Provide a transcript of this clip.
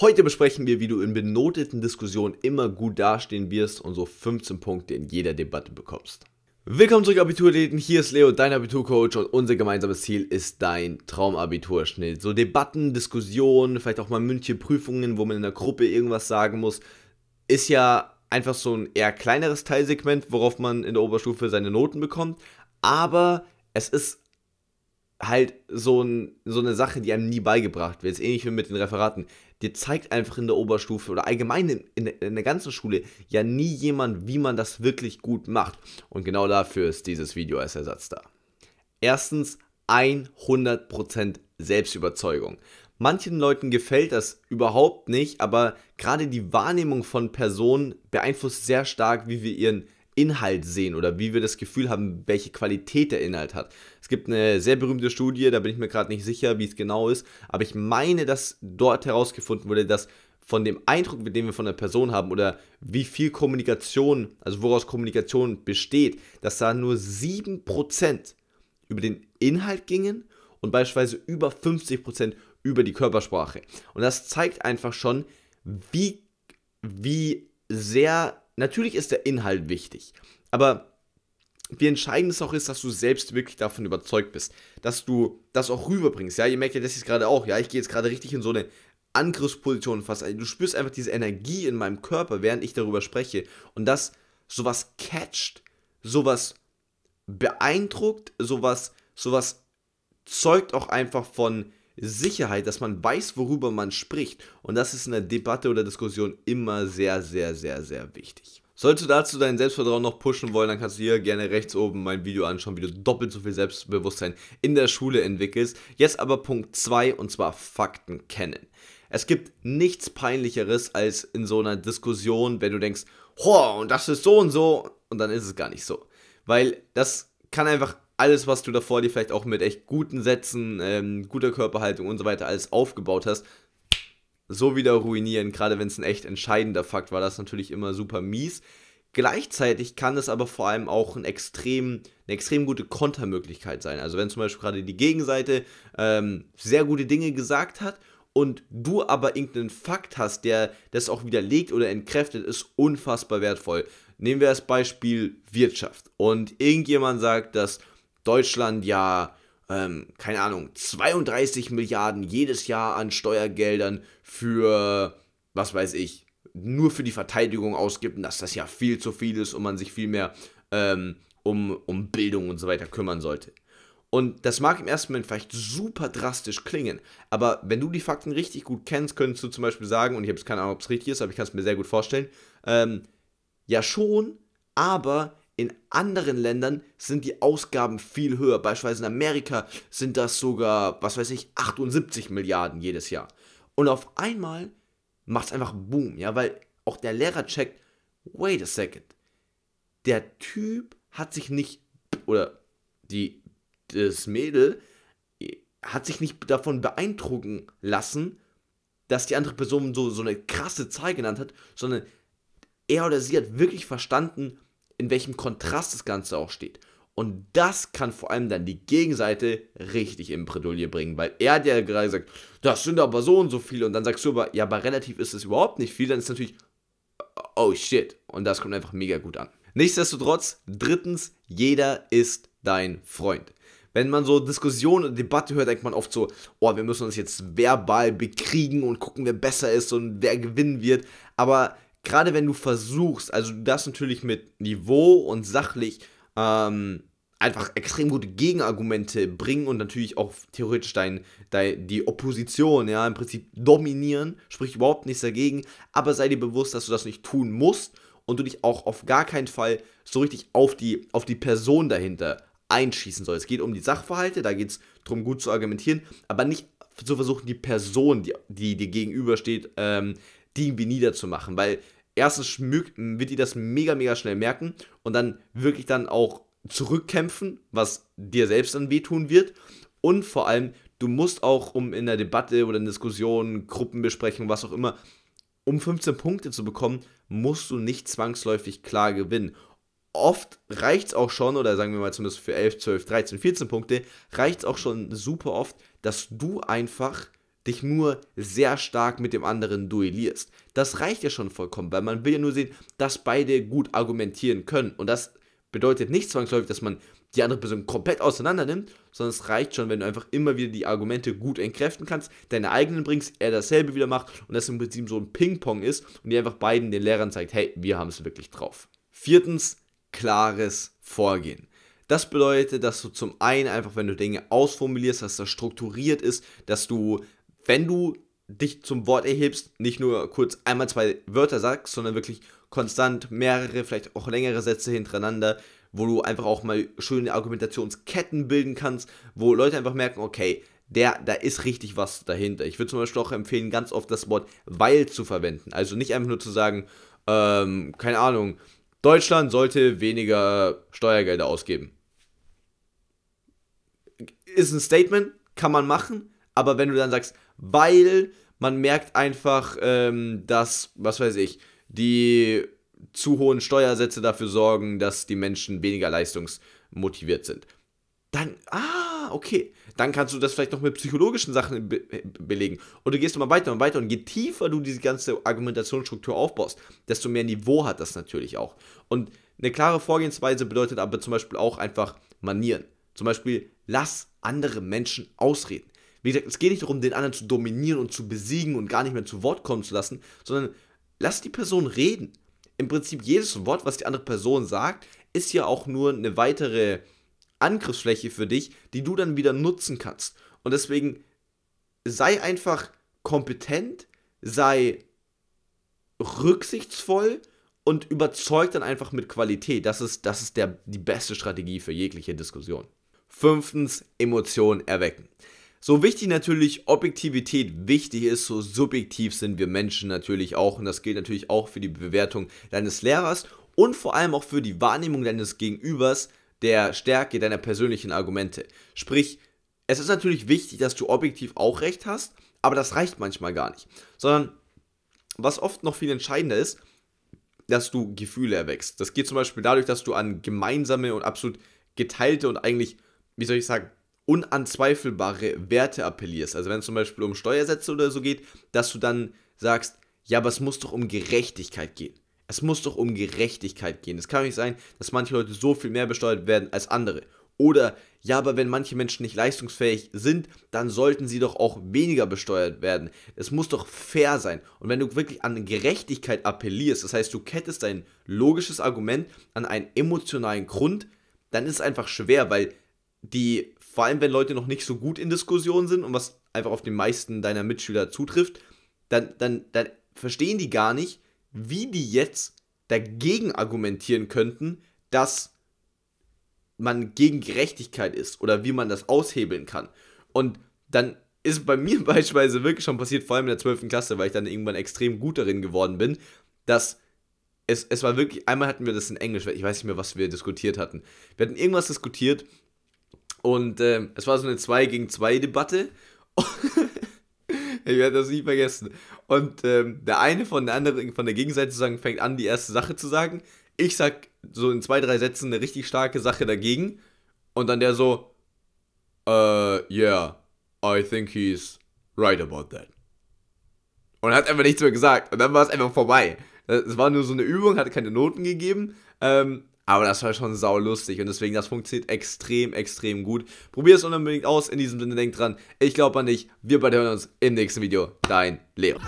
Heute besprechen wir, wie du in benoteten Diskussionen immer gut dastehen wirst und so 15 Punkte in jeder Debatte bekommst. Willkommen zurück Abiturathleten, hier ist Leo, dein Abiturcoach und unser gemeinsames Ziel ist dein Traumabiturschnitt. So Debatten, Diskussionen, vielleicht auch mal mündliche Prüfungen, wo man in der Gruppe irgendwas sagen muss, ist ja einfach so ein eher kleineres Teilsegment, worauf man in der Oberstufe seine Noten bekommt, aber es ist halt so, ein, so eine Sache, die einem nie beigebracht wird. Ähnlich wie mit den Referaten dir zeigt einfach in der Oberstufe oder allgemein in, in, der ganzen Schule ja nie jemand, wie man das wirklich gut macht. Und genau dafür ist dieses Video als Ersatz da. Erstens 100% Selbstüberzeugung. Manchen Leuten gefällt das überhaupt nicht, aber gerade die Wahrnehmung von Personen beeinflusst sehr stark, wie wir ihren Inhalt sehen oder wie wir das Gefühl haben, welche Qualität der Inhalt hat. Es gibt eine sehr berühmte Studie, da bin ich mir gerade nicht sicher, wie es genau ist, aber ich meine, dass dort herausgefunden wurde, dass von dem Eindruck, den wir von der Person haben oder wie viel Kommunikation, also woraus Kommunikation besteht, dass da nur 7% über den Inhalt gingen und beispielsweise über 50% über die Körpersprache. Und das zeigt einfach schon, wie, wie sehr natürlich ist der Inhalt wichtig, aber wie entscheidend es auch ist, dass du selbst wirklich davon überzeugt bist, dass du das auch rüberbringst. Ja, ihr merkt ja das jetzt gerade auch. Ja, ich gehe jetzt gerade richtig in so eine Angriffsposition fast. Du spürst einfach diese Energie in meinem Körper, während ich darüber spreche. Und dass sowas catcht, sowas beeindruckt, sowas, sowas zeugt auch einfach von Sicherheit, dass man weiß, worüber man spricht. Und das ist in der Debatte oder Diskussion immer sehr, sehr, sehr, sehr wichtig. Solltest du dazu dein Selbstvertrauen noch pushen wollen, dann kannst du hier gerne rechts oben mein Video anschauen, wie du doppelt so viel Selbstbewusstsein in der Schule entwickelst. Jetzt aber Punkt 2 und zwar Fakten kennen. Es gibt nichts peinlicheres als in so einer Diskussion, wenn du denkst, ho, und das ist so und so und dann ist es gar nicht so. Weil das kann einfach alles, was du davor dir vielleicht auch mit echt guten Sätzen, ähm, guter Körperhaltung und so weiter alles aufgebaut hast, so wieder ruinieren. Gerade wenn es ein echt entscheidender Fakt war, das ist natürlich immer super mies. Gleichzeitig kann es aber vor allem auch ein extrem, eine extrem gute Kontermöglichkeit sein. Also wenn zum Beispiel gerade die Gegenseite ähm, sehr gute Dinge gesagt hat und du aber irgendeinen Fakt hast, der das auch widerlegt oder entkräftet, ist unfassbar wertvoll. Nehmen wir das Beispiel Wirtschaft und irgendjemand sagt, dass Deutschland ja, ähm, keine Ahnung, 32 Milliarden jedes Jahr an Steuergeldern für, was weiß ich, nur für die Verteidigung ausgibt und dass das ja viel zu viel ist und man sich viel mehr ähm, um, um Bildung und so weiter kümmern sollte. Und das mag im ersten Moment vielleicht super drastisch klingen, aber wenn du die Fakten richtig gut kennst, könntest du zum Beispiel sagen, und ich habe keine Ahnung, ob es richtig ist, aber ich kann es mir sehr gut vorstellen, ähm, ja schon, aber in anderen Ländern sind die Ausgaben viel höher. Beispielsweise in Amerika sind das sogar, was weiß ich, 78 Milliarden jedes Jahr. Und auf einmal macht es einfach Boom, ja, weil auch der Lehrer checkt, wait a second, der Typ hat sich nicht, oder die, das Mädel hat sich nicht davon beeindrucken lassen, dass die andere Person so, so eine krasse Zahl genannt hat, sondern er oder sie hat wirklich verstanden, in welchem Kontrast das Ganze auch steht. Und das kann vor allem dann die Gegenseite richtig in Bredouille bringen, weil er hat ja gerade gesagt, das sind aber so und so viele. Und dann sagst du aber, ja, aber relativ ist es überhaupt nicht viel. Dann ist natürlich, oh shit. Und das kommt einfach mega gut an. Nichtsdestotrotz, drittens, jeder ist dein Freund. Wenn man so Diskussionen und Debatte hört, denkt man oft so, oh, wir müssen uns jetzt verbal bekriegen und gucken, wer besser ist und wer gewinnen wird. Aber gerade wenn du versuchst, also du darfst natürlich mit Niveau und sachlich ähm, einfach extrem gute Gegenargumente bringen und natürlich auch theoretisch dein, dein, die Opposition, ja, im Prinzip dominieren, sprich überhaupt nichts dagegen, aber sei dir bewusst, dass du das nicht tun musst und du dich auch auf gar keinen Fall so richtig auf die, auf die Person dahinter einschießen sollst. Es geht um die Sachverhalte, da geht es darum, gut zu argumentieren, aber nicht zu versuchen, die Person, die, die dir gegenübersteht, ähm, die irgendwie niederzumachen, weil erstens wird die das mega, mega schnell merken und dann wirklich dann auch zurückkämpfen, was dir selbst dann wehtun wird. Und vor allem, du musst auch, um in der Debatte oder in Diskussionen, Gruppenbesprechungen, was auch immer, um 15 Punkte zu bekommen, musst du nicht zwangsläufig klar gewinnen. Oft reicht es auch schon, oder sagen wir mal zumindest für 11, 12, 13, 14 Punkte, reicht es auch schon super oft, dass du einfach dich nur sehr stark mit dem anderen duellierst. Das reicht ja schon vollkommen, weil man will ja nur sehen, dass beide gut argumentieren können. Und das bedeutet nicht zwangsläufig, dass man die andere Person komplett auseinander nimmt, sondern es reicht schon, wenn du einfach immer wieder die Argumente gut entkräften kannst, deine eigenen bringst, er dasselbe wieder macht und das im Prinzip so ein Ping-Pong ist und dir einfach beiden den Lehrern zeigt, hey, wir haben es wirklich drauf. Viertens, klares Vorgehen. Das bedeutet, dass du zum einen einfach, wenn du Dinge ausformulierst, dass das strukturiert ist, dass du wenn du dich zum Wort erhebst, nicht nur kurz einmal zwei Wörter sagst, sondern wirklich konstant mehrere, vielleicht auch längere Sätze hintereinander, wo du einfach auch mal schöne Argumentationsketten bilden kannst, wo Leute einfach merken, okay, der, da ist richtig was dahinter. Ich würde zum Beispiel auch empfehlen, ganz oft das Wort weil zu verwenden. Also nicht einfach nur zu sagen, ähm, keine Ahnung, Deutschland sollte weniger Steuergelder ausgeben. Ist ein Statement, kann man machen, aber wenn du dann sagst, weil man merkt einfach, ähm, dass, was weiß ich, die zu hohen Steuersätze dafür sorgen, dass die Menschen weniger leistungsmotiviert sind. Dann, ah, okay. Dann kannst du das vielleicht noch mit psychologischen Sachen be belegen. Und du gehst immer weiter und weiter. Und je tiefer du diese ganze Argumentationsstruktur aufbaust, desto mehr Niveau hat das natürlich auch. Und eine klare Vorgehensweise bedeutet aber zum Beispiel auch einfach Manieren. Zum Beispiel, lass andere Menschen ausreden. Wie gesagt, es geht nicht darum, den anderen zu dominieren und zu besiegen und gar nicht mehr zu Wort kommen zu lassen, sondern lass die Person reden. Im Prinzip jedes Wort, was die andere Person sagt, ist ja auch nur eine weitere Angriffsfläche für dich, die du dann wieder nutzen kannst. Und deswegen sei einfach kompetent, sei rücksichtsvoll und überzeugt dann einfach mit Qualität. Das ist, das ist der, die beste Strategie für jegliche Diskussion. Fünftens, Emotionen erwecken. So wichtig natürlich Objektivität wichtig ist, so subjektiv sind wir Menschen natürlich auch und das gilt natürlich auch für die Bewertung deines Lehrers und vor allem auch für die Wahrnehmung deines Gegenübers der Stärke deiner persönlichen Argumente. Sprich, es ist natürlich wichtig, dass du objektiv auch recht hast, aber das reicht manchmal gar nicht, sondern was oft noch viel entscheidender ist, dass du Gefühle erwächst. Das geht zum Beispiel dadurch, dass du an gemeinsame und absolut geteilte und eigentlich, wie soll ich sagen, unanzweifelbare Werte appellierst. Also wenn es zum Beispiel um Steuersätze oder so geht, dass du dann sagst, ja, aber es muss doch um Gerechtigkeit gehen. Es muss doch um Gerechtigkeit gehen. Es kann nicht sein, dass manche Leute so viel mehr besteuert werden als andere. Oder ja, aber wenn manche Menschen nicht leistungsfähig sind, dann sollten sie doch auch weniger besteuert werden. Es muss doch fair sein. Und wenn du wirklich an Gerechtigkeit appellierst, das heißt, du kettest dein logisches Argument an einen emotionalen Grund, dann ist es einfach schwer, weil die vor allem wenn Leute noch nicht so gut in Diskussionen sind und was einfach auf den meisten deiner Mitschüler zutrifft, dann, dann, dann verstehen die gar nicht, wie die jetzt dagegen argumentieren könnten, dass man gegen Gerechtigkeit ist oder wie man das aushebeln kann. Und dann ist bei mir beispielsweise wirklich schon passiert, vor allem in der 12. Klasse, weil ich dann irgendwann extrem gut darin geworden bin, dass es, es war wirklich, einmal hatten wir das in Englisch, ich weiß nicht mehr, was wir diskutiert hatten. Wir hatten irgendwas diskutiert und äh, es war so eine 2 gegen 2 Debatte. ich werde das nie vergessen. Und ähm, der eine von der anderen, von der Gegenseite sagen, fängt an, die erste Sache zu sagen. Ich sag so in zwei, drei Sätzen eine richtig starke Sache dagegen. Und dann der so, äh, yeah, I think he's right about that. Und hat einfach nichts mehr gesagt. Und dann war es einfach vorbei. Es war nur so eine Übung, hat keine Noten gegeben. Ähm, aber das war schon sau lustig und deswegen, das funktioniert extrem, extrem gut. Probier es unbedingt aus. In diesem Sinne, denkt dran, ich glaube an dich. Wir beide hören uns im nächsten Video. Dein Leo.